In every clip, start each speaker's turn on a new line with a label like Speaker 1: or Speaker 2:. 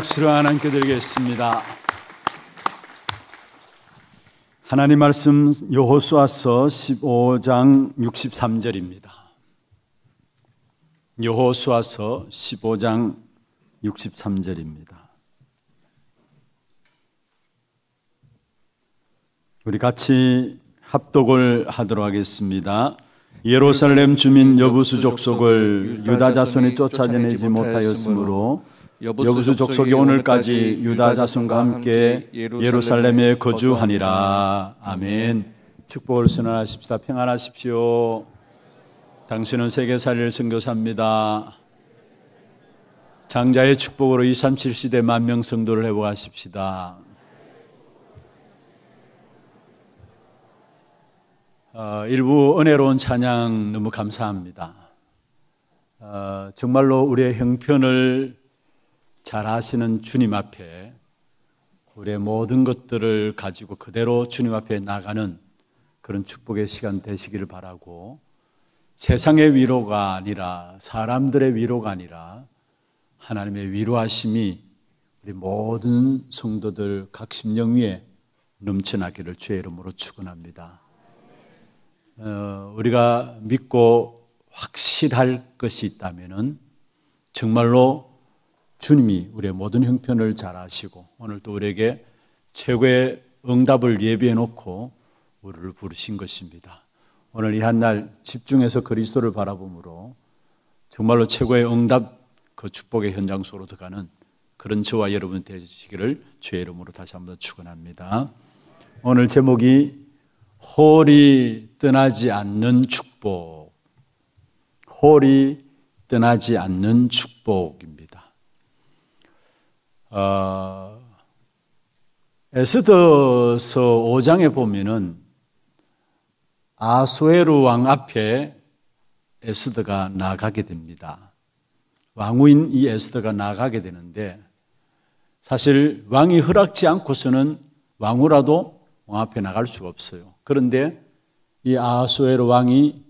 Speaker 1: 박수로 하나님께 드리겠습니다. 하나님 말씀 여호수아서 15장 63절입니다. 여호수아서 15장 63절입니다. 우리 같이 합독을 하도록 하겠습니다. 예루살렘 주민 여부수족 속을 유다 자손이 쫓아내지 못하였으므로 여부수 족속이 오늘까지 유다 자손과 함께 예루살렘에 거주하니라. 아멘. 네. 축복을 선언하십시다. 평안하십시오. 당신은 세계 살릴 선교사입니다. 장자의 축복으로 237 시대 만명 성도를 회복하십시다. 어, 일부 은혜로운 찬양 너무 감사합니다. 어, 정말로 우리의 형편을 잘 아시는 주님 앞에 우리의 모든 것들을 가지고 그대로 주님 앞에 나가는 그런 축복의 시간 되시기를 바라고 세상의 위로가 아니라 사람들의 위로가 아니라 하나님의 위로하심이 우리 모든 성도들 각 심령 위에 넘쳐나기를 주의 이름으로 축원합니다. 어, 우리가 믿고 확실할 것이 있다면은 정말로 주님이 우리의 모든 형편을 잘 아시고 오늘 도 우리에게 최고의 응답을 예비해 놓고 우리를 부르신 것입니다. 오늘 이 한 날 집중해서 그리스도를 바라보므로 정말로 최고의 응답 그 축복의 현장 속으로 들어가는 그런 저와 여러분 되시기를 주의 이름으로 다시 한번 축원합니다. 오늘 제목이 홀이 떠나지 않는 축복. 홀이 떠나지 않는 축복입니다. 어, 에스더서 5장에 보면은 아수에르 왕 앞에 에스더가 나가게 됩니다. 왕후인 이 에스더가 나가게 되는데 사실 왕이 허락지 않고서는 왕후라도 왕 앞에 나갈 수가 없어요. 그런데 이 아수에르 왕이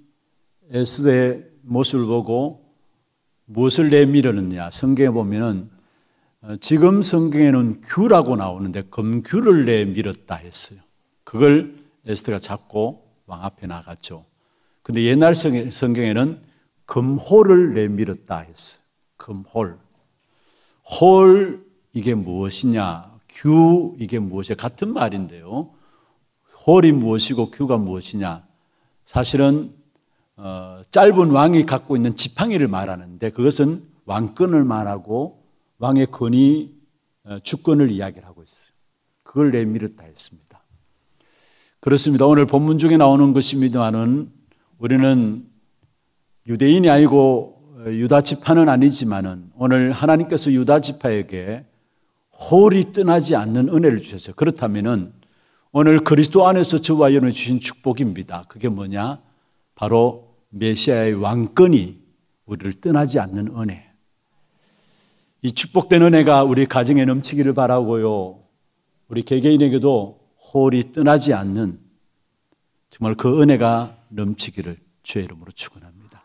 Speaker 1: 에스더의 모습을 보고 무엇을 내밀었느냐. 성경에 보면은 어, 지금 성경에는 규라고 나오는데 금규를 내밀었다 했어요. 그걸 에스더가 잡고 왕 앞에 나갔죠. 근데 옛날 성경에는 금홀을 내밀었다 했어요. 금홀. 홀 이게 무엇이냐? 규 이게 무엇이냐? 같은 말인데요. 홀이 무엇이고 규가 무엇이냐? 사실은 어, 짧은 왕이 갖고 있는 지팡이를 말하는데 그것은 왕권을 말하고 왕의 권위 어, 주권을 이야기를 하고 있어요. 그걸 내밀었다 했습니다. 그렇습니다. 오늘 본문 중에 나오는 것입니다만은 우리는 유대인이 아니고 어, 유다 지파는 아니지만은 오늘 하나님께서 유다 지파에게 홀이 떠나지 않는 은혜를 주셔서 그렇다면은 오늘 그리스도 안에서 저와 여러분 주신 축복입니다. 그게 뭐냐? 바로 메시아의 왕권이 우리를 떠나지 않는 은혜. 이 축복된 은혜가 우리 가정에 넘치기를 바라고요. 우리 개개인에게도 홀이 떠나지 않는 정말 그 은혜가 넘치기를 주의 이름으로 축원합니다.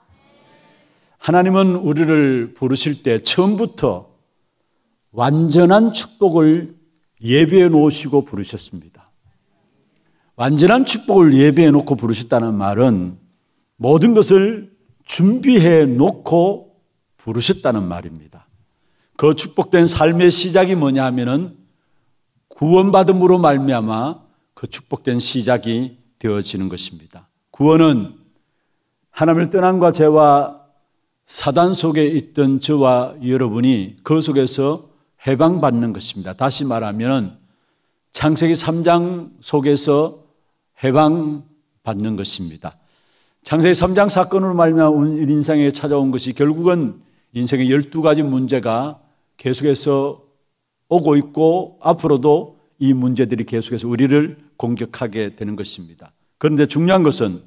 Speaker 1: 하나님은 우리를 부르실 때 처음부터 완전한 축복을 예배해 놓으시고 부르셨습니다. 완전한 축복을 예배해 놓고 부르셨다는 말은 모든 것을 준비해 놓고 부르셨다는 말입니다. 그 축복된 삶의 시작이 뭐냐 하면은 구원받음으로 말미암아 그 축복된 시작이 되어지는 것입니다. 구원은 하나님을 떠남과 죄와 사단 속에 있던 저와 여러분이 그 속에서 해방받는 것입니다. 다시 말하면 창세기 3장 속에서 해방받는 것입니다. 창세기 3장 사건으로 말미암아 인생에 찾아온 것이 결국은 인생의 12가지 문제가 계속해서 오고 있고 앞으로도 이 문제들이 계속해서 우리를 공격하게 되는 것입니다. 그런데 중요한 것은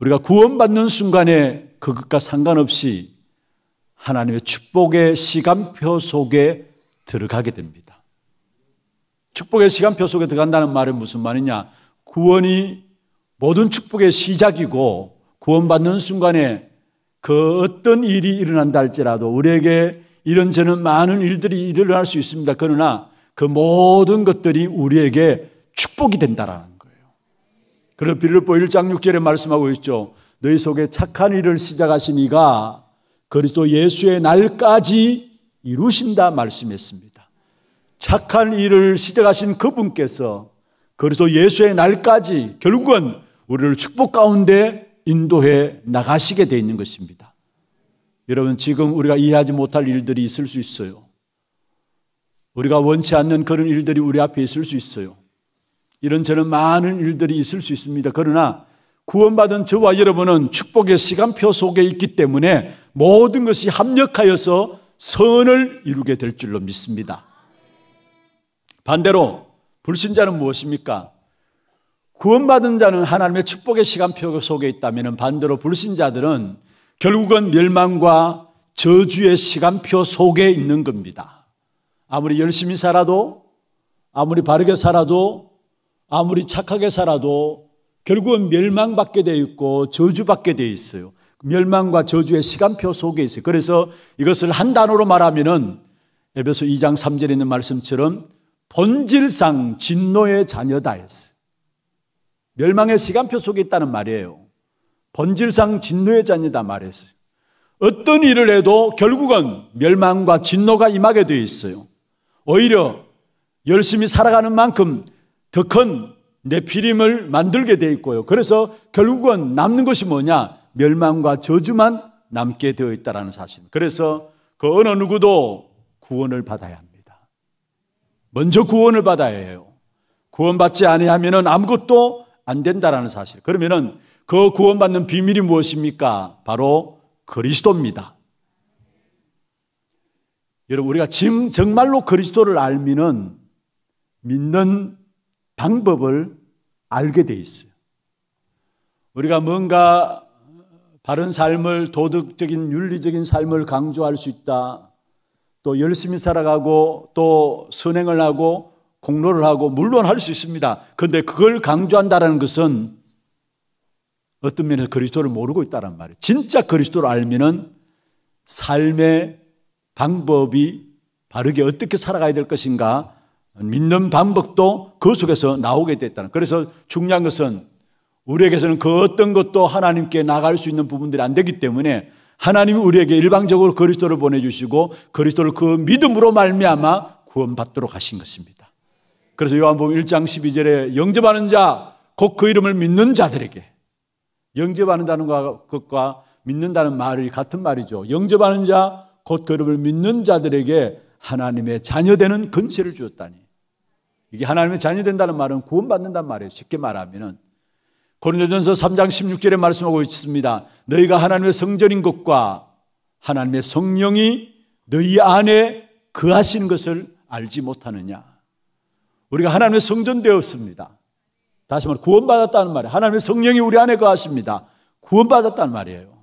Speaker 1: 우리가 구원받는 순간에 그것과 상관없이 하나님의 축복의 시간표 속에 들어가게 됩니다. 축복의 시간표 속에 들어간다는 말은 무슨 말이냐? 구원이 모든 축복의 시작이고 구원받는 순간에 그 어떤 일이 일어난다 할지라도 우리에게 이런 저는 많은 일들이 일어날 수 있습니다. 그러나 그 모든 것들이 우리에게 축복이 된다라는 거예요. 그래 빌립보 1장 6절에 말씀하고 있죠. 너희 속에 착한 일을 시작하신 이가 그리스도 예수의 날까지 이루신다 말씀했습니다. 착한 일을 시작하신 그분께서 그리스도 예수의 날까지 결국은 우리를 축복 가운데 인도해 나가시게 돼 있는 것입니다. 여러분, 지금 우리가 이해하지 못할 일들이 있을 수 있어요. 우리가 원치 않는 그런 일들이 우리 앞에 있을 수 있어요. 이런저런 많은 일들이 있을 수 있습니다. 그러나 구원받은 저와 여러분은 축복의 시간표 속에 있기 때문에 모든 것이 합력하여서 선을 이루게 될 줄로 믿습니다. 반대로 불신자는 무엇입니까? 구원받은 자는 하나님의 축복의 시간표 속에 있다면 반대로 불신자들은 결국은 멸망과 저주의 시간표 속에 있는 겁니다. 아무리 열심히 살아도, 아무리 바르게 살아도, 아무리 착하게 살아도 결국은 멸망받게 되어 있고 저주받게 되어 있어요. 멸망과 저주의 시간표 속에 있어요. 그래서 이것을 한 단어로 말하면은 에베소 2장 3절에 있는 말씀처럼 본질상 진노의 자녀다 했어요. 멸망의 시간표 속에 있다는 말이에요. 본질상 진노의 잔이다 말했어요. 어떤 일을 해도 결국은 멸망과 진노가 임하게 되어 있어요. 오히려 열심히 살아가는 만큼 더 큰 내피림을 만들게 되어 있고요. 그래서 결국은 남는 것이 뭐냐? 멸망과 저주만 남게 되어 있다는 사실. 그래서 그 어느 누구도 구원을 받아야 합니다. 먼저 구원을 받아야 해요. 구원받지 아니하면 아무것도 안 된다라는 사실. 그러면은 그 구원받는 비밀이 무엇입니까? 바로 그리스도입니다. 여러분, 우리가 지금 정말로 그리스도를 알면은 믿는 방법을 알게 돼 있어요. 우리가 뭔가 바른 삶을 도덕적인 윤리적인 삶을 강조할 수 있다. 또 열심히 살아가고 또 선행을 하고 공로를 하고 물론 할 수 있습니다. 근데 그걸 강조한다는 것은 어떤 면에서 그리스도를 모르고 있다란 말이에요. 진짜 그리스도를 알면은 삶의 방법이 바르게 어떻게 살아가야 될 것인가 믿는 방법도 그 속에서 나오게 됐다는. 그래서 중요한 것은 우리에게서는 그 어떤 것도 하나님께 나갈 수 있는 부분들이 안 되기 때문에 하나님이 우리에게 일방적으로 그리스도를 보내주시고 그리스도를 그 믿음으로 말미암아 구원받도록 하신 것입니다. 그래서 요한복음 1장 12절에 영접하는 자, 곧 그 이름을 믿는 자들에게 영접하는다는 것과 믿는다는 말이 같은 말이죠. 영접하는 자, 곧 그룹을 믿는 자들에게 하나님의 자녀되는 근체를 주었다니. 이게 하나님의 자녀된다는 말은 구원받는단 말이에요. 쉽게 말하면은. 고린도전서 3장 16절에 말씀하고 있습니다. 너희가 하나님의 성전인 것과 하나님의 성령이 너희 안에 그하신 것을 알지 못하느냐. 우리가 하나님의 성전 되었습니다. 다시 말해 구원받았다는 말이에요. 하나님의 성령이 우리 안에 거하십니다. 구원받았다는 말이에요.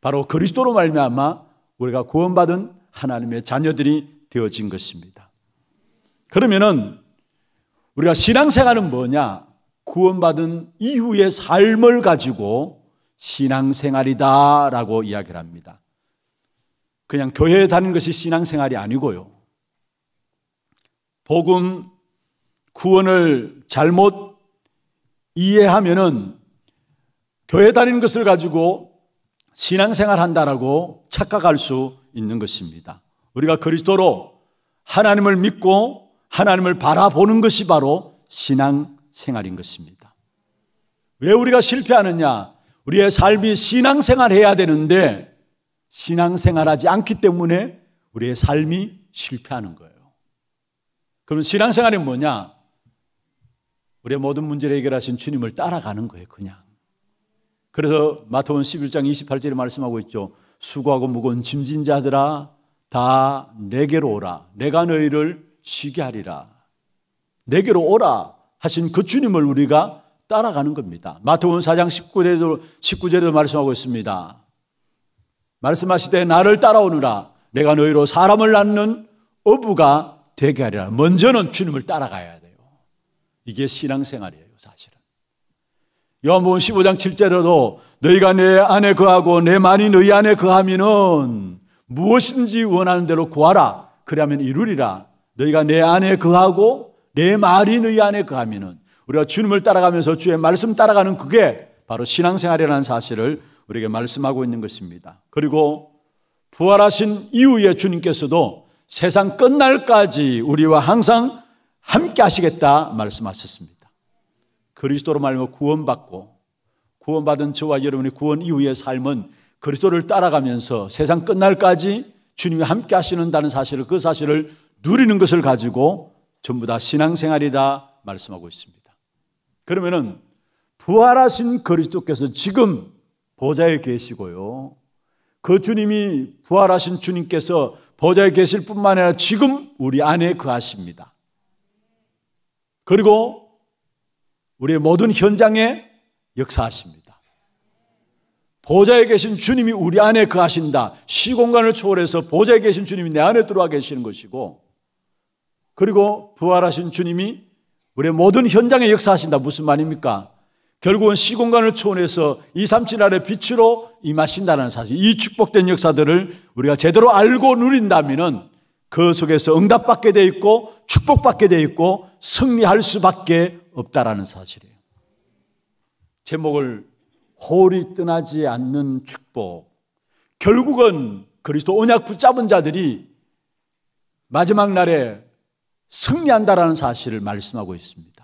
Speaker 1: 바로 그리스도로 말미암아 우리가 구원받은 하나님의 자녀들이 되어진 것입니다. 그러면은 우리가 신앙생활은 뭐냐? 구원받은 이후의 삶을 가지고 신앙생활이다라고 이야기를 합니다. 그냥 교회에 다니는 것이 신앙생활이 아니고요. 복음 구원을 잘못 이해하면은 교회 다니는 것을 가지고 신앙생활 한다라고 착각할 수 있는 것입니다. 우리가 그리스도로 하나님을 믿고 하나님을 바라보는 것이 바로 신앙생활인 것입니다. 왜 우리가 실패하느냐? 우리의 삶이 신앙생활 해야 되는데 신앙생활 하지 않기 때문에 우리의 삶이 실패하는 거예요. 그럼 신앙생활이 뭐냐? 우리의 모든 문제를 해결하신 주님을 따라가는 거예요, 그냥. 그래서 마태원 11장 28절에 말씀하고 있죠. 수고하고 무거운 짐진 자들아 다 내게로 오라. 내가 너희를 쉬게 하리라. 내게로 오라 하신 그 주님을 우리가 따라가는 겁니다. 마태원 4장 19절에도 19절에도 말씀하고 있습니다. 말씀하시되 나를 따라오느라 내가 너희로 사람을 낳는 어부가 되게 하리라. 먼저는 주님을 따라가야 돼. 이게 신앙생활이에요, 사실은. 요한복음 15장 7절에도 너희가 내 안에 거하고 내 말이 너희 안에 거하면은 무엇인지 원하는 대로 구하라. 그러면 이루리라. 너희가 내 안에 거하고 내 말이 너희 안에 거하면은 우리가 주님을 따라가면서 주의 말씀 따라가는 그게 바로 신앙생활이라는 사실을 우리에게 말씀하고 있는 것입니다. 그리고 부활하신 이후에 주님께서도 세상 끝날까지 우리와 항상 함께 하시겠다 말씀하셨습니다. 그리스도로 말미암아 구원받고 구원받은 저와 여러분의 구원 이후의 삶은 그리스도를 따라가면서 세상 끝날까지 주님이 함께 하시는다는 사실을 그 사실을 누리는 것을 가지고 전부 다 신앙생활이다 말씀하고 있습니다. 그러면은 부활하신 그리스도께서 지금 보좌에 계시고요. 그 주님이 부활하신 주님께서 보좌에 계실 뿐만 아니라 지금 우리 안에 그하십니다. 그리고 우리의 모든 현장에 역사하십니다. 보좌에 계신 주님이 우리 안에 그하신다. 시공간을 초월해서 보좌에 계신 주님이 내 안에 들어와 계시는 것이고, 그리고 부활하신 주님이 우리의 모든 현장에 역사하신다. 무슨 말입니까? 결국은 시공간을 초월해서 2, 3, 7 아래 빛으로 임하신다는 사실. 이 축복된 역사들을 우리가 제대로 알고 누린다면 그 속에서 응답받게 돼 있고 축복받게 돼 있고 승리할 수밖에 없다라는 사실이에요. 제목을 홀이 떠나지 않는 축복. 결국은 그리스도 언약 붙잡은 자들이 마지막 날에 승리한다라는 사실을 말씀하고 있습니다.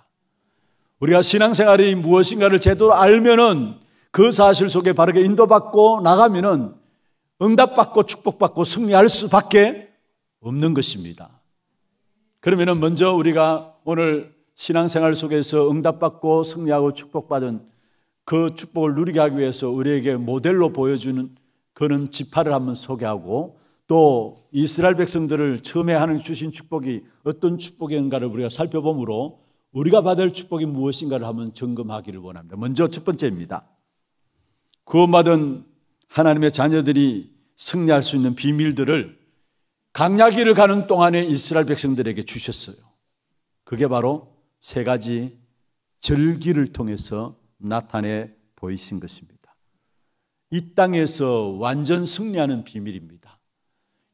Speaker 1: 우리가 신앙생활이 무엇인가를 제대로 알면은 그 사실 속에 바르게 인도받고 나가면은 응답받고 축복받고 승리할 수밖에 없는 것입니다. 그러면 먼저 우리가 오늘 신앙생활 속에서 응답받고 승리하고 축복받은 그 축복을 누리게 하기 위해서 우리에게 모델로 보여주는 그는 지파를 한번 소개하고 또 이스라엘 백성들을 처음에 하는 주신 축복이 어떤 축복인가를 우리가 살펴보므로 우리가 받을 축복이 무엇인가를 한번 점검하기를 원합니다. 먼저 첫 번째입니다. 구원받은 하나님의 자녀들이 승리할 수 있는 비밀들을 강야기를 가는 동안에 이스라엘 백성들에게 주셨어요. 그게 바로 세 가지 절기를 통해서 나타내 보이신 것입니다. 이 땅에서 완전 승리하는 비밀입니다.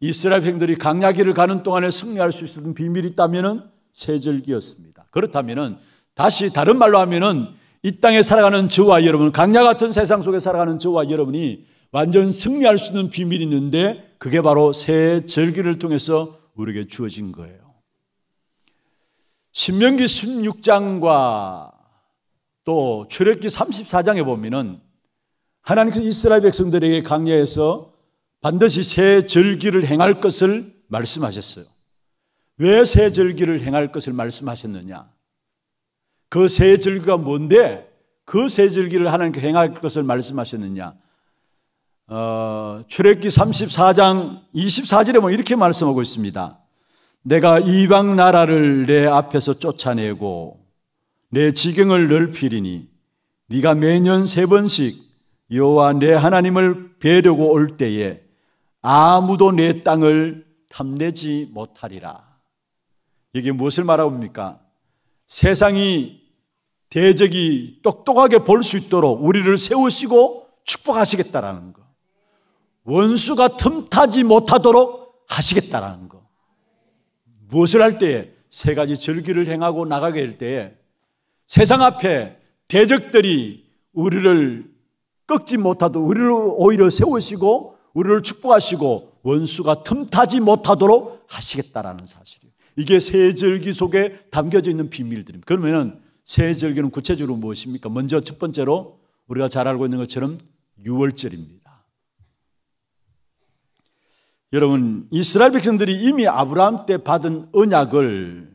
Speaker 1: 이스라엘 백성들이 강야기를 가는 동안에 승리할 수 있었던 비밀이 있다면은 세절기였습니다. 그렇다면은 다시 다른 말로 하면은 이 땅에 살아가는 저와 여러분, 강야 같은 세상 속에 살아가는 저와 여러분이 완전 승리할 수 있는 비밀이 있는데 그게 바로 새 절기를 통해서 우리에게 주어진 거예요. 신명기 16장과 또 출애기 34장에 보면은 하나님께서 이스라엘 백성들에게 강요해서 반드시 새 절기를 행할 것을 말씀하셨어요. 왜 새 절기를 행할 것을 말씀하셨느냐? 그 새 절기가 뭔데 그 새 절기를 하나님께 행할 것을 말씀하셨느냐? 어, 출애기 34장 24절에 뭐 이렇게 말씀하고 있습니다. 내가 이방 나라를 내 앞에서 쫓아내고 내 지경을 넓히리니 네가 매년 세 번씩 여호와 내 하나님을 뵈려고 올 때에 아무도 내 땅을 탐내지 못하리라. 이게 무엇을 말합니까? 세상이 대적이 똑똑하게 볼 수 있도록 우리를 세우시고 축복하시겠다라는 것. 원수가 틈타지 못하도록 하시겠다라는 거. 무엇을 할 때에 세 가지 절기를 행하고 나가게 될 때에 세상 앞에 대적들이 우리를 꺾지 못하도록 우리를 오히려 세우시고 우리를 축복하시고 원수가 틈타지 못하도록 하시겠다라는 사실이에요. 이게 세 절기 속에 담겨져 있는 비밀들입니다. 그러면 세 절기는 구체적으로 무엇입니까? 먼저 첫 번째로 우리가 잘 알고 있는 것처럼 유월절입니다. 여러분 이스라엘 백성들이 이미 아브라함 때 받은 언약을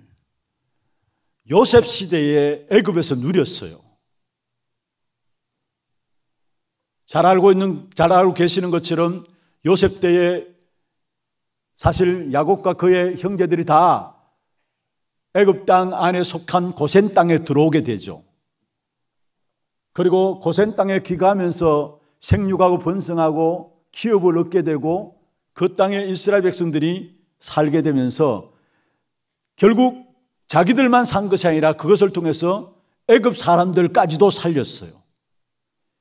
Speaker 1: 요셉 시대에 애굽에서 누렸어요. 잘 알고 있는 잘 알고 계시는 것처럼 요셉 때에 사실 야곱과 그의 형제들이 다 애굽 땅 안에 속한 고센 땅에 들어오게 되죠. 그리고 고센 땅에 귀가하면서 생육하고 번성하고 기업을 얻게 되고 그 땅의 이스라엘 백성들이 살게 되면서 결국 자기들만 산 것이 아니라 그것을 통해서 애굽 사람들까지도 살렸어요.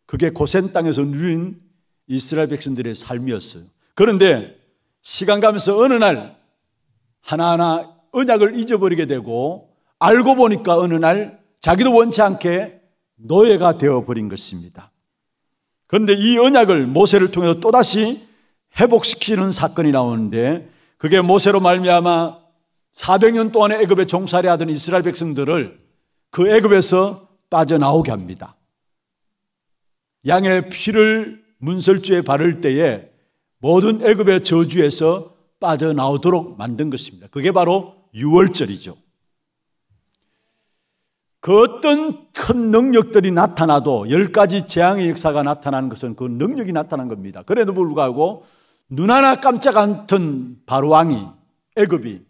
Speaker 1: 그게 고센 땅에서 누린 이스라엘 백성들의 삶이었어요. 그런데 시간 가면서 어느 날 하나하나 언약을 잊어버리게 되고 알고 보니까 어느 날 자기도 원치 않게 노예가 되어버린 것입니다. 그런데 이 언약을 모세를 통해서 또다시 회복시키는 사건이 나오는데 그게 모세로 말미암아 400년 동안의 애굽에 종살이 하던 이스라엘 백성들을 그 애굽에서 빠져나오게 합니다. 양의 피를 문설주에 바를 때에 모든 애굽의 저주에서 빠져나오도록 만든 것입니다. 그게 바로 유월절이죠. 그 어떤 큰 능력들이 나타나도 열 가지 재앙의 역사가 나타나는 것은 그 능력이 나타난 겁니다. 그래도 불구하고 눈 하나 깜짝 안튼 바로왕이 애굽이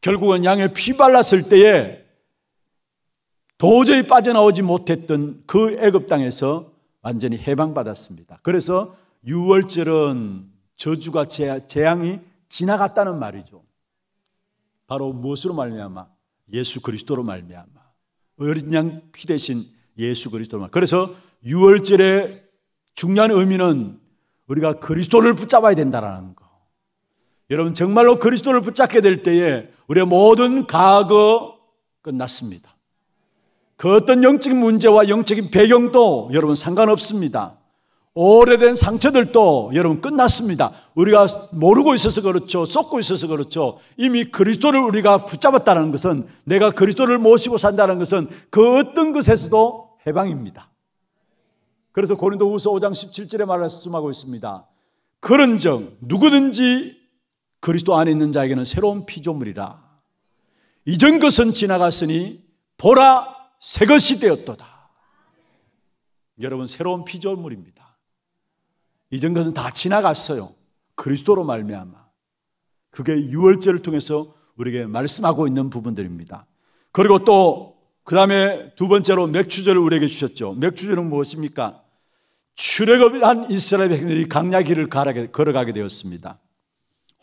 Speaker 1: 결국은 양의 피 발랐을 때에 도저히 빠져나오지 못했던 그 애굽 땅에서 완전히 해방받았습니다. 그래서 유월절은 저주가 재앙이 지나갔다는 말이죠. 바로 무엇으로 말미암아? 예수 그리스도로 말미암아. 어린 양 피 대신 예수 그리스도로 말미암아. 그래서 유월절의 중요한 의미는 우리가 그리스도를 붙잡아야 된다라는 거. 여러분 정말로 그리스도를 붙잡게 될 때에 우리의 모든 과거 끝났습니다. 그 어떤 영적인 문제와 영적인 배경도 여러분 상관없습니다. 오래된 상처들도 여러분 끝났습니다. 우리가 모르고 있어서 그렇죠. 쏟고 있어서 그렇죠. 이미 그리스도를 우리가 붙잡았다는 것은 내가 그리스도를 모시고 산다는 것은 그 어떤 것에서도 해방입니다. 그래서 고린도후서 5장 17절에 말씀하고 있습니다. 그런즉 누구든지 그리스도 안에 있는 자에게는 새로운 피조물이라. 이전 것은 지나갔으니 보라 새 것이 되었도다. 여러분 새로운 피조물입니다. 이전 것은 다 지나갔어요. 그리스도로 말미암아. 그게 유월절을 통해서 우리에게 말씀하고 있는 부분들입니다. 그리고 또그 다음에 두 번째로 맥주절을 우리에게 주셨죠. 맥주절은 무엇입니까? 출애굽한 이스라엘 백성들이 강야길을 걸어가게 되었습니다.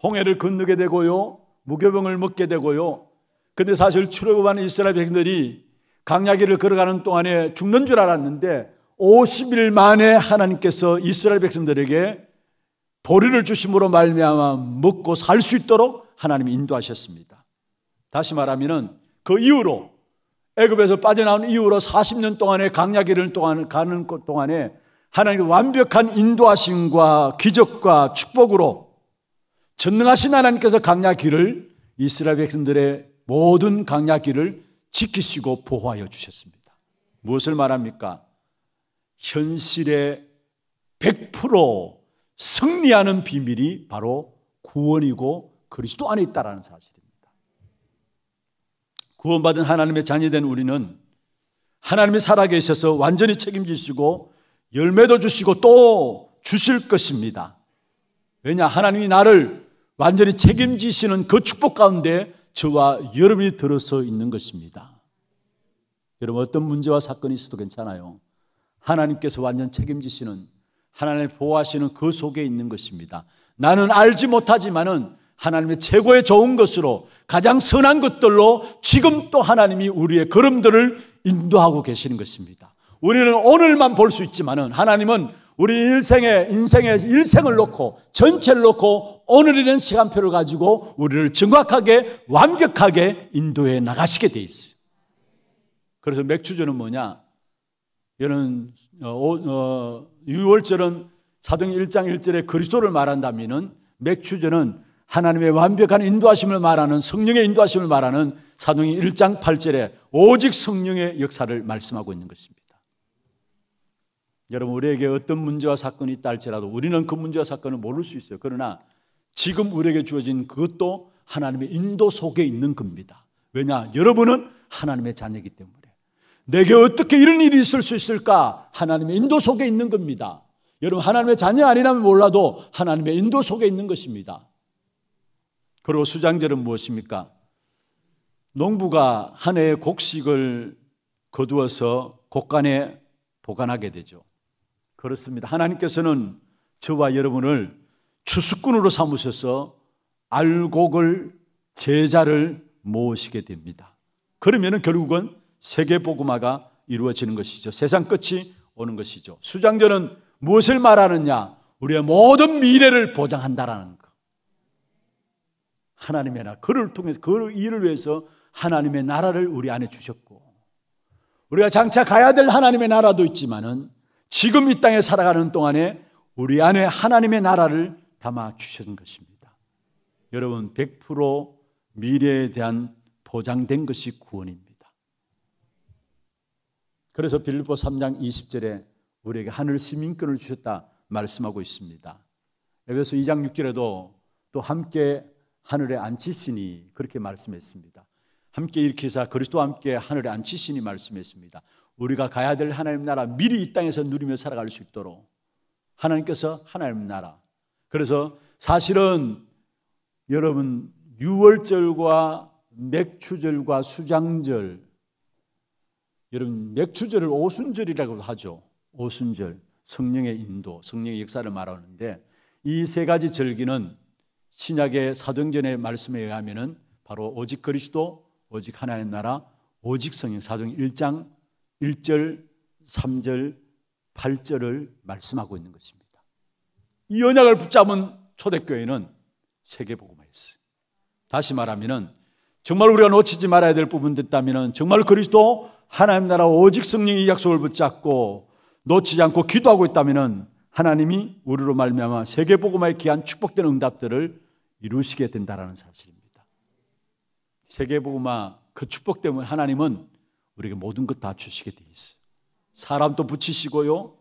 Speaker 1: 홍해를 건너게 되고요. 무교병을 먹게 되고요. 근데 사실 출애굽한 이스라엘 백성들이 강야길을 걸어가는 동안에 죽는 줄 알았는데 50일 만에 하나님께서 이스라엘 백성들에게 보리를 주심으로 말미암아 먹고 살 수 있도록 하나님이 인도하셨습니다. 다시 말하면은 그 이후로 애굽에서 빠져나온 이후로 40년 동안의 강야길을 동안 가는 동안에 하나님의 완벽한 인도하심과 기적과 축복으로 전능하신 하나님께서 강야길을 이스라엘 백성들의 모든 강야길을 지키시고 보호하여 주셨습니다. 무엇을 말합니까? 현실에 100% 승리하는 비밀이 바로 구원이고 그리스도 안에 있다라는 사실입니다. 구원받은 하나님의 자녀된 우리는 하나님이 살아계셔서 완전히 책임지시고 열매도 주시고 또 주실 것입니다. 왜냐, 하나님이 나를 완전히 책임지시는 그 축복 가운데 저와 여러분이 들어서 있는 것입니다. 여러분, 어떤 문제와 사건이 있어도 괜찮아요. 하나님께서 완전 책임지시는 하나님 보호하시는 그 속에 있는 것입니다. 나는 알지 못하지만은 하나님의 최고의 좋은 것으로 가장 선한 것들로 지금 또 하나님이 우리의 걸음들을 인도하고 계시는 것입니다. 우리는 오늘만 볼 수 있지만은 하나님은 우리 일생의 인생의 일생을 놓고 전체를 놓고 오늘이라는 시간표를 가지고 우리를 정확하게 완벽하게 인도해 나가시게 돼 있어요. 그래서 맥주절는 뭐냐? 이는 어, 어 월절은 사도행 1장 1절에 그리스도를 말한다면은 맥주절은 하나님의 완벽한 인도하심을 말하는 성령의 인도하심을 말하는 사도행 1장 8절에 오직 성령의 역사를 말씀하고 있는 것입니다. 여러분 우리에게 어떤 문제와 사건이 있다 할지라도 우리는 그 문제와 사건을 모를 수 있어요. 그러나 지금 우리에게 주어진 그것도 하나님의 인도 속에 있는 겁니다. 왜냐? 여러분은 하나님의 자녀이기 때문에. 내게 어떻게 이런 일이 있을 수 있을까? 하나님의 인도 속에 있는 겁니다. 여러분 하나님의 자녀 아니라면 몰라도 하나님의 인도 속에 있는 것입니다. 그리고 수장절은 무엇입니까? 농부가 한 해의 곡식을 거두어서 곡간에 보관하게 되죠. 그렇습니다. 하나님께서는 저와 여러분을 추수꾼으로 삼으셔서 알곡을 제자를 모으시게 됩니다. 그러면 결국은 세계 복음화가 이루어지는 것이죠. 세상 끝이 오는 것이죠. 수장전은 무엇을 말하느냐? 우리의 모든 미래를 보장한다라는 것. 하나님의 나 그를 통해서 그 일을 위해서 하나님의 나라를 우리 안에 주셨고 우리가 장차 가야 될 하나님의 나라도 있지만은 지금 이 땅에 살아가는 동안에 우리 안에 하나님의 나라를 담아 주신 것입니다. 여러분, 100% 미래에 대한 보장된 것이 구원입니다. 그래서 빌립보 3장 20절에 우리에게 하늘 시민권을 주셨다 말씀하고 있습니다. 에베소 2장 6절에도 또 함께 하늘에 앉히시니 그렇게 말씀했습니다. 함께 일으키사 그리스도와 함께 하늘에 앉히시니 말씀했습니다. 우리가 가야 될 하나님 나라 미리 이 땅에서 누리며 살아갈 수 있도록 하나님께서 하나님 나라. 그래서 사실은 여러분 유월절과 맥추절과 수장절 여러분 맥추절을 오순절이라고 하죠. 오순절 성령의 인도, 성령의 역사를 말하는데 이 세 가지 절기는 신약의 사도전의 말씀에 의하면은 바로 오직 그리스도, 오직 하나님 나라, 오직 성령 사도전 1장 1절, 3절, 8절을 말씀하고 있는 것입니다. 이 언약을 붙잡은 초대교회는 세계복음화였어요. 다시 말하면 정말 우리가 놓치지 말아야 될 부분 됐다면 정말 그리스도 하나님 나라 오직 성령의 약속을 붙잡고 놓치지 않고 기도하고 있다면 하나님이 우리로 말미암아 세계 복음화에 귀한 축복된 응답들을 이루시게 된다라는 사실입니다. 세계 복음화 그 축복 때문에 하나님은 우리에게 모든 것 다 주시게 돼있어 사람도 붙이시고요.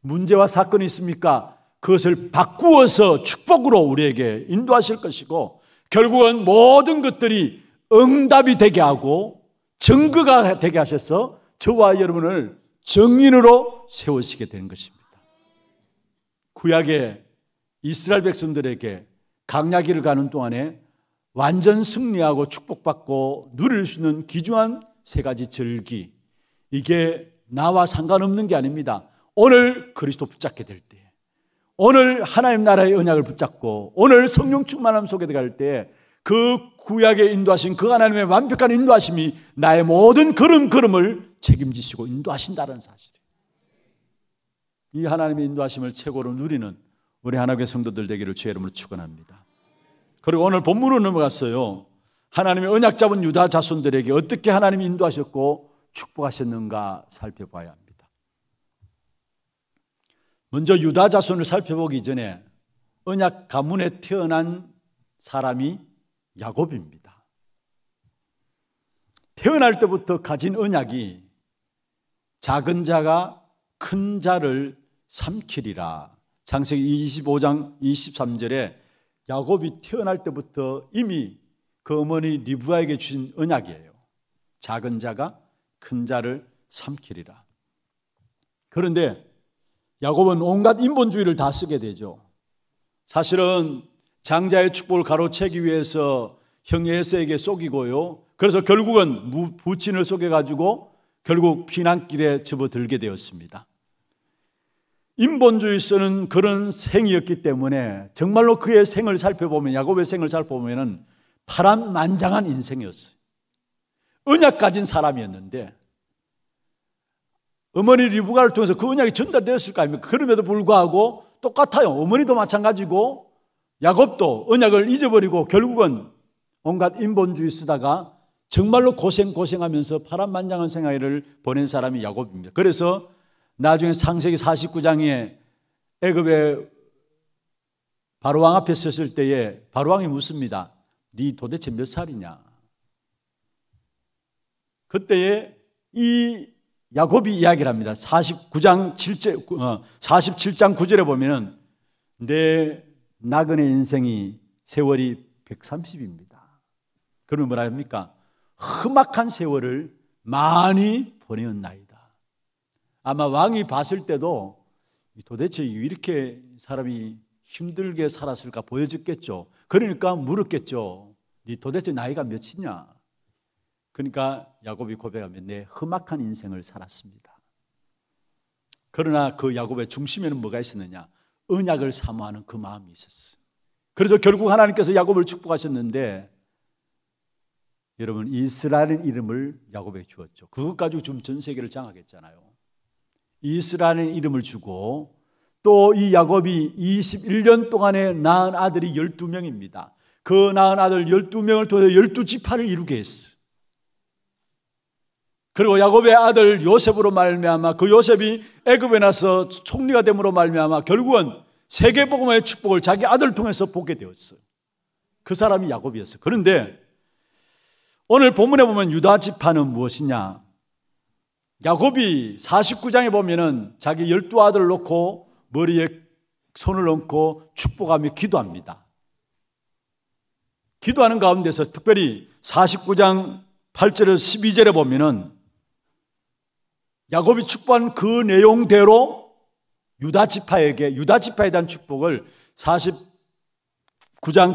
Speaker 1: 문제와 사건이 있습니까? 그것을 바꾸어서 축복으로 우리에게 인도하실 것이고 결국은 모든 것들이 응답이 되게 하고 증거가 되게 하셔서 저와 여러분을 정인으로 세우시게 되는 것입니다. 구약의 이스라엘 백성들에게 강야기를 가는 동안에 완전 승리하고 축복받고 누릴 수 있는 귀중한 세 가지 절기 이게 나와 상관없는 게 아닙니다. 오늘 그리스도 붙잡게 될 때, 오늘 하나님 나라의 언약을 붙잡고, 오늘 성령 충만함 속에 들어갈 때, 그 구약의 인도하신 그 하나님의 완벽한 인도하심이 나의 모든 걸음 걸음을 책임지시고 인도하신다는 사실이에요. 이 하나님의 인도하심을 최고로 누리는 우리 하나님의 성도들 되기를 주의 이름으로 축원합니다. 그리고 오늘 본문으로 넘어갔어요. 하나님의 언약 잡은 유다 자손들에게 어떻게 하나님이 인도하셨고 축복하셨는가 살펴봐야 합니다. 먼저 유다 자손을 살펴보기 전에 언약 가문에 태어난 사람이 야곱입니다. 태어날 때부터 가진 언약이 작은 자가 큰 자를 삼키리라. 창세기 25장 23절에 야곱이 태어날 때부터 이미 그 어머니 리브아에게 주신 은약이에요 작은 자가 큰 자를 삼키리라. 그런데 야곱은 온갖 인본주의를 다 쓰게 되죠. 사실은 장자의 축복을 가로채기 위해서 형 에서에게 속이고요. 그래서 결국은 부친을 속여가지고 결국 피난길에 접어들게 되었습니다. 인본주의 쓰는 그런 생이었기 때문에 정말로 그의 생을 살펴보면 야곱의 생을 살펴보면은 파란만장한 인생이었어요. 언약 가진 사람이었는데 어머니 리브가를 통해서 그 언약이 전달되었을 거 아닙니까? 그럼에도 불구하고 똑같아요. 어머니도 마찬가지고 야곱도 언약을 잊어버리고 결국은 온갖 인본주의 쓰다가 정말로 고생고생하면서 파란만장한 생활을 보낸 사람이 야곱입니다. 그래서 나중에 상세기 49장에 애굽의 바로왕 앞에 섰을 때에 바로왕이 묻습니다. 네 도대체 몇 살이냐? 그때에 이 야곱이 이야기를 합니다. 49장 7절, 47장 9절에 보면은 내 나그네 인생이 세월이 130입니다. 그러면 뭐라 합니까? 험악한 세월을 많이 보내었나이다. 아마 왕이 봤을 때도 도대체 이렇게 사람이 힘들게 살았을까 보여줬겠죠. 그러니까 물었겠죠. 네 도대체 나이가 몇이냐? 그러니까 야곱이 고백하면 내 험악한 인생을 살았습니다. 그러나 그 야곱의 중심에는 뭐가 있었느냐? 언약을 사모하는 그 마음이 있었어 그래서 결국 하나님께서 야곱을 축복하셨는데 여러분 이스라엘 이름을 야곱에 주었죠. 그것 가지고 지전 세계를 장악했잖아요. 이스라엘 이름을 주고 또 이 야곱이 21년 동안에 낳은 아들이 12명입니다. 그 낳은 아들 12명을 통해서 12지파를 이루게 했어. 그리고 야곱의 아들 요셉으로 말미암아 그 요셉이 애굽에 나서 총리가 됨으로 말미암아 결국은 세계 복음의 축복을 자기 아들 통해서 보게 되었어요. 그 사람이 야곱이었어요. 그런데 오늘 본문에 보면 유다 지파는 무엇이냐? 야곱이 49장에 보면은 자기 열두 아들을 놓고 머리에 손을 얹고 축복하며 기도합니다. 기도하는 가운데서 특별히 49장 8절에서 12절에 보면은 야곱이 축복한 그 내용대로 유다 지파에게 유다 지파에 대한 축복을 49장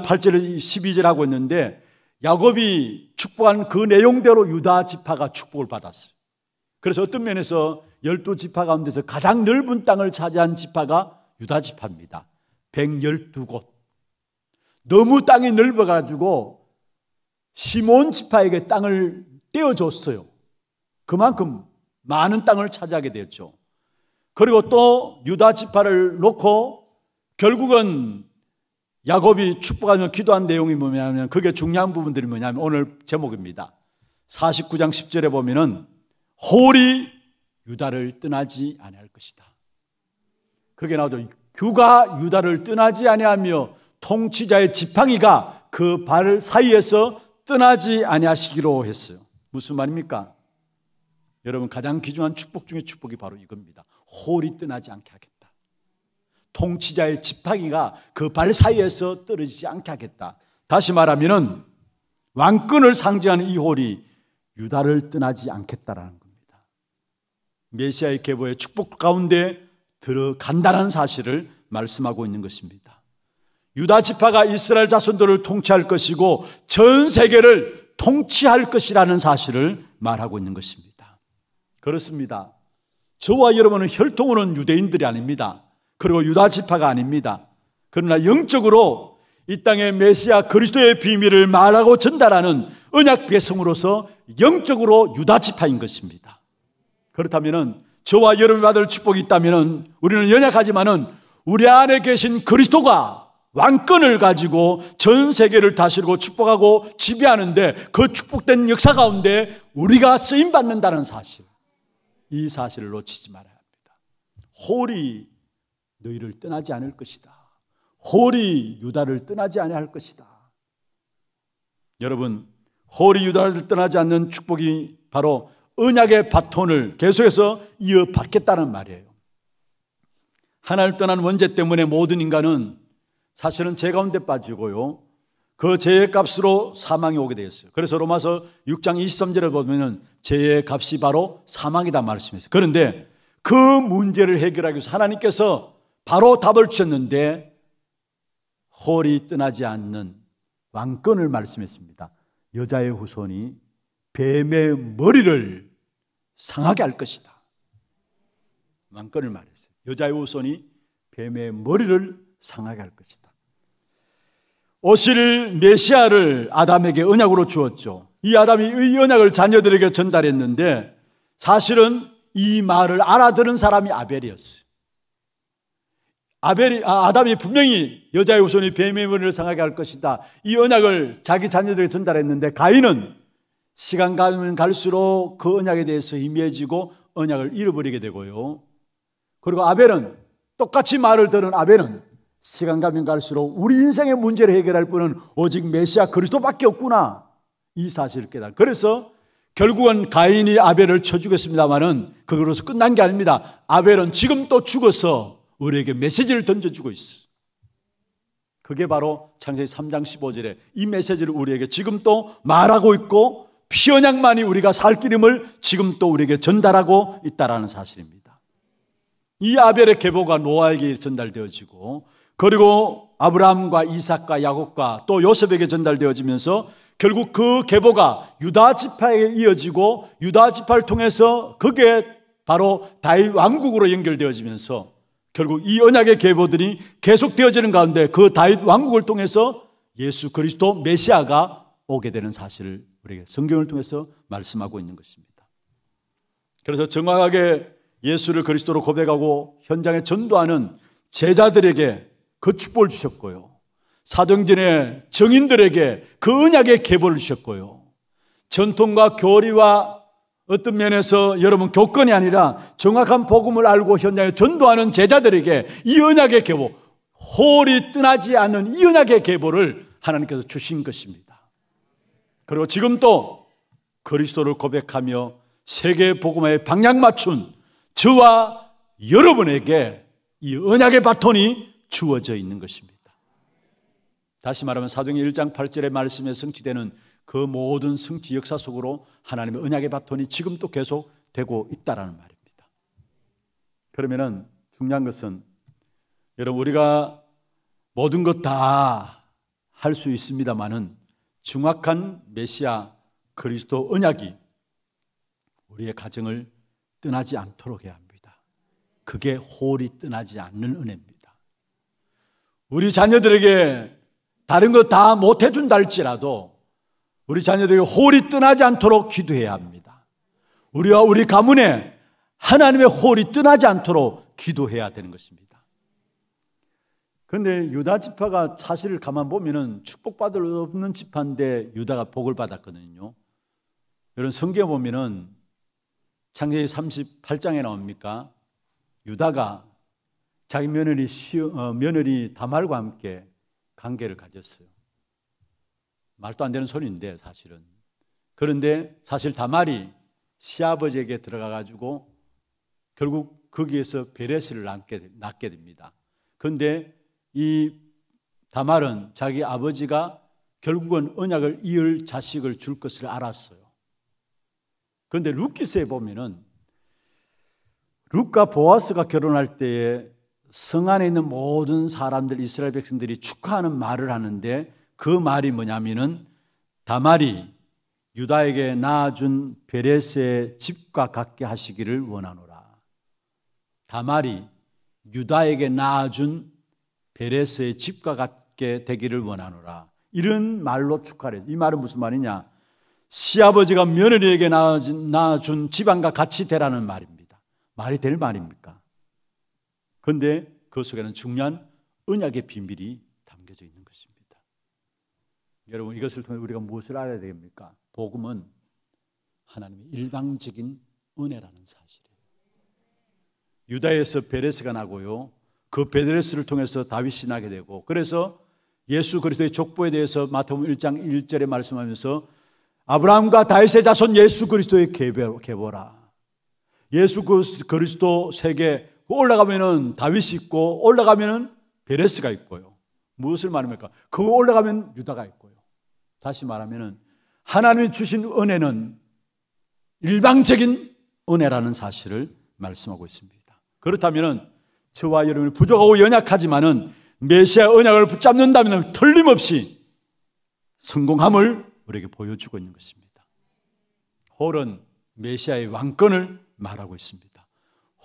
Speaker 1: 8절에서 12절 하고 있는데 야곱이 축복한 그 내용대로 유다 지파가 축복을 받았어요. 그래서 어떤 면에서 열두 지파 가운데서 가장 넓은 땅을 차지한 지파가 유다 지파입니다. 112곳. 너무 땅이 넓어가지고 시몬 지파에게 땅을 떼어줬어요. 그만큼 많은 땅을 차지하게 되었죠. 그리고 또 유다 지파를 놓고 결국은 야곱이 축복하며 기도한 내용이 뭐냐면 그게 중요한 부분들이 뭐냐면 오늘 제목입니다. 49장 10절에 보면은 홀이 유다를 떠나지 아니할 것이다. 그게 나오죠. 규가 유다를 떠나지 아니하며 통치자의 지팡이가 그 발 사이에서 떠나지 아니하시기로 했어요. 무슨 말입니까? 여러분 가장 귀중한 축복 중의 축복이 바로 이겁니다. 홀이 떠나지 않게 하겠다. 통치자의 지팡이가 그 발 사이에서 떨어지지 않게 하겠다. 다시 말하면은 왕권을 상징하는 이 홀이 유다를 떠나지 않겠다라는 겁니다. 메시아의 계보의 축복 가운데 들어간다는 사실을 말씀하고 있는 것입니다. 유다 지파가 이스라엘 자손들을 통치할 것이고 전 세계를 통치할 것이라는 사실을 말하고 있는 것입니다. 그렇습니다. 저와 여러분은 혈통으로는 유대인들이 아닙니다. 그리고 유다 지파가 아닙니다. 그러나 영적으로 이 땅의 메시아 그리스도의 비밀을 말하고 전달하는 언약 배송으로서 영적으로 유다 지파인 것입니다. 그렇다면은 저와 여러분 받을 축복이 있다면은 우리는 연약하지만은 우리 안에 계신 그리스도가 왕권을 가지고 전 세계를 다스리고 축복하고 지배하는데 그 축복된 역사 가운데 우리가 쓰임 받는다는 사실. 이 사실을 놓치지 말아야 합니다. 홀이 너희를 떠나지 않을 것이다. 홀이 유다를 떠나지 아니 것이다. 여러분, 홀이 유다를 떠나지 않는 축복이 바로 언약의 바톤을 계속해서 이어받겠다는 말이에요. 하나를 떠난 원죄 때문에 모든 인간은 사실은 죄 가운데 빠지고요. 그 죄의 값으로 사망이 오게 되었어요. 그래서 로마서 6장 23절을 보면은 죄의 값이 바로 사망이다 말씀했어요. 그런데 그 문제를 해결하기 위해서 하나님께서 바로 답을 주셨는데 홀이 떠나지 않는 왕권을 말씀했습니다. 여자의 후손이 뱀의 머리를 상하게 할 것이다. 왕권을 말했어요. 여자의 후손이 뱀의 머리를 상하게 할 것이다. 오실 메시아를 아담에게 언약으로 주었죠. 이 아담이 의 언약을 자녀들에게 전달했는데 사실은 이 말을 알아들은 사람이 아벨이었어요. 아, 아담이 분명히 여자의 후손이 뱀의 머리를 상하게 할 것이다. 이 언약을 자기 자녀들에게 전달했는데 가인은 시간 가면 갈수록 그 언약에 대해서 희미해지고 언약을 잃어버리게 되고요. 그리고 아벨은 똑같이 말을 들은 아벨은 시간 가면 갈수록 우리 인생의 문제를 해결할 분은 오직 메시아 그리스도밖에 없구나. 이 사실을 깨달아. 그래서 결국은 가인이 아벨을 쳐 죽였습니다만은 그걸로서 끝난 게 아닙니다. 아벨은 지금 또 죽어서 우리에게 메시지를 던져주고 있어. 그게 바로 창세기 3장 15절에 이 메시지를 우리에게 지금 또 말하고 있고 피언약만이 우리가 살 길임을 지금 또 우리에게 전달하고 있다라는 사실입니다. 이 아벨의 계보가 노아에게 전달되어지고 그리고 아브라함과 이삭과 야곱과 또 요셉에게 전달되어지면서 결국 그 계보가 유다 지파에 이어지고 유다 지파를 통해서 그게 바로 다윗 왕국으로 연결되어지면서 결국 이 언약의 계보들이 계속되어지는 가운데 그 다윗 왕국을 통해서 예수 그리스도 메시아가 오게 되는 사실을 우리에게 성경을 통해서 말씀하고 있는 것입니다. 그래서 정확하게 예수를 그리스도로 고백하고 현장에 전도하는 제자들에게 그 축복을 주셨고요. 사정행전에 정인들에게 그은약의 계보를 주셨고요. 전통과 교리와 어떤 면에서 여러분 교권이 아니라 정확한 복음을 알고 현장에 전도하는 제자들에게 이은약의 계보, 홀이 떠나지 않는 이은약의 계보를 하나님께서 주신 것입니다. 그리고 지금 또 그리스도를 고백하며 세계 복음화에 방향 맞춘 저와 여러분에게 이은약의 바톤이 주어져 있는 것입니다. 다시 말하면 사도행 1장 8절의 말씀에 성취되는 그 모든 성취 역사 속으로 하나님의 언약의 바톤이 지금도 계속 되고 있다라는 말입니다. 그러면은 중요한 것은 여러분 우리가 모든 것 다 할 수 있습니다만은 정확한 메시아 그리스도 언약이 우리의 가정을 떠나지 않도록 해야 합니다. 그게 홀이 떠나지 않는 은혜입니다. 우리 자녀들에게 다른 것 다못 해준다 할지라도 우리 자녀들에게 홀이 떠나지 않도록 기도해야 합니다. 우리와 우리 가문에 하나님의 홀이 떠나지 않도록 기도해야 되는 것입니다. 그런데 유다 지파가 사실을 가만 보면 축복받을 없는 지파인데 유다가 복을 받았거든요. 여러분 성경에 보면 창세기 38장에 나옵니까? 유다가 자기 며느리, 시어, 어, 며느리 다말과 함께 관계를 가졌어요. 말도 안 되는 소리인데 사실은. 그런데 사실 다말이 시아버지에게 들어가 가지고 결국 거기에서 베레스를 낳게, 낳게 됩니다. 그런데 이 다말은 자기 아버지가 결국은 언약을 이을 자식을 줄 것을 알았어요. 그런데 루키스에 보면은 루카 보아스가 결혼할 때에 성 안에 있는 모든 사람들 이스라엘 백성들이 축하하는 말을 하는데 그 말이 뭐냐면은 다말이 유다에게 낳아준 베레스의 집과 같게 하시기를 원하노라. 다말이 유다에게 낳아준 베레스의 집과 같게 되기를 원하노라. 이런 말로 축하를 해요. 이 말은 무슨 말이냐? 시아버지가 며느리에게 낳아준, 낳아준 집안과 같이 되라는 말입니다. 말이 될 말입니까? 그런데 그 속에는 중요한 은약의 비밀이 담겨져 있는 것입니다. 여러분 이것을 통해 우리가 무엇을 알아야 됩니까? 복음은 하나님의 일방적인 은혜라는 사실이에요. 유다에서 베레스가 나고요. 그 베레스를 통해서 다윗이 나게 되고 그래서 예수 그리스도의 족보에 대해서 마태복음 1장 1절에 말씀하면서 아브라함과 다윗의 자손 예수 그리스도의 계보라. 예수 그리스도 세계 그 올라가면은 다윗이 있고 올라가면은 베레스가 있고요. 무엇을 말합니까? 그 올라가면 유다가 있고요. 다시 말하면은 하나님이 주신 은혜는 일방적인 은혜라는 사실을 말씀하고 있습니다. 그렇다면은 저와 여러분이 부족하고 연약하지만은 메시아 언약을 붙잡는다면 틀림없이 성공함을 우리에게 보여주고 있는 것입니다. 홀은 메시아의 왕권을 말하고 있습니다.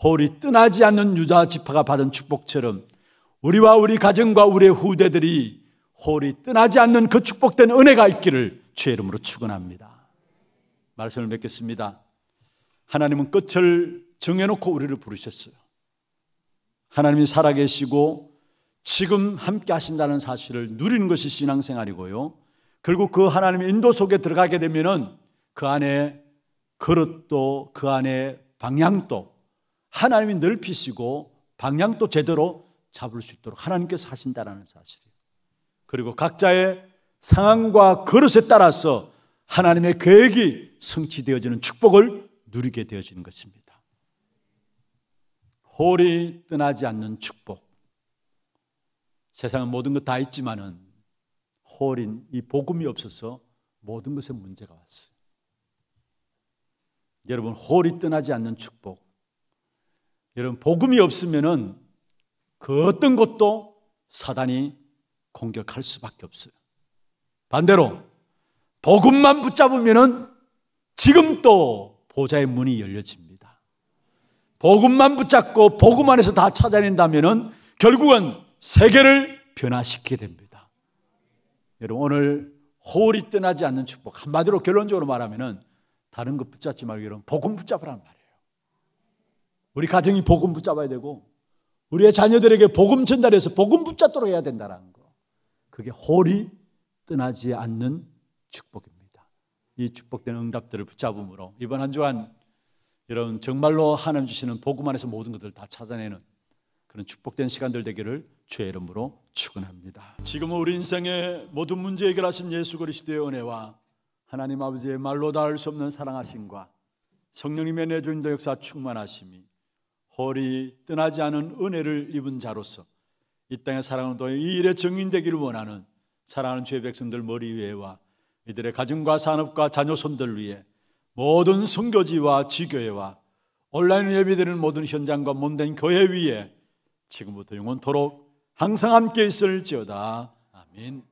Speaker 1: 홀이 떠나지 않는 유다 지파가 받은 축복처럼 우리와 우리 가정과 우리의 후대들이 홀이 떠나지 않는 그 축복된 은혜가 있기를 죄 이름으로 축원합니다. 말씀을 맺겠습니다. 하나님은 끝을 정해놓고 우리를 부르셨어요. 하나님이 살아계시고 지금 함께 하신다는 사실을 누리는 것이 신앙생활이고요. 결국 그 하나님의 인도 속에 들어가게 되면은 그 안에 그릇도 그 안에 방향도 하나님이 넓히시고 방향도 제대로 잡을 수 있도록 하나님께서 하신다라는 사실이에요. 그리고 각자의 상황과 그릇에 따라서 하나님의 계획이 성취되어지는 축복을 누리게 되어지는 것입니다. 홀이 떠나지 않는 축복. 세상은 모든 것 다 있지만은 홀인 이 복음이 없어서 모든 것에 문제가 왔어요. 여러분 홀이 떠나지 않는 축복. 여러분 복음이 없으면은 그 어떤 것도 사단이 공격할 수밖에 없어요. 반대로 복음만 붙잡으면은 지금 또 보좌의 문이 열려집니다. 복음만 붙잡고 복음 안에서 다 찾아낸다면은 결국은 세계를 변화시키게 됩니다. 여러분 오늘 호울이 떠나지 않는 축복 한마디로 결론적으로 말하면은 다른 것 붙잡지 말고 여러분 복음 붙잡으라는 말이에요. 우리 가정이 복음 붙잡아야 되고 우리의 자녀들에게 복음 전달해서 복음 붙잡도록 해야 된다는 거. 그게 홀이 떠나지 않는 축복입니다. 이 축복된 응답들을 붙잡음으로 이번 한 주간 여러분 정말로 하나님 주시는 복음 안에서 모든 것들을 다 찾아내는 그런 축복된 시간들 되기를 주의 이름으로 축원합니다. 지금은 우리 인생의 모든 문제 해결하신 예수 그리스도의 은혜와 하나님 아버지의 말로 닿을 수 없는 사랑하심과 성령님의 내주인 역사 충만하심이 홀이 떠나지 않은 은혜를 입은 자로서 이땅에 사랑을 통해 이 일에 증인되기를 원하는 사랑하는 주의 백성들 머리 위에와 이들의 가정과 산업과 자녀손들 위에 모든 성교지와 지교회와 온라인 예배되는 모든 현장과 몸된 교회 위에 지금부터 영원토록 항상 함께 있을지어다. 아멘.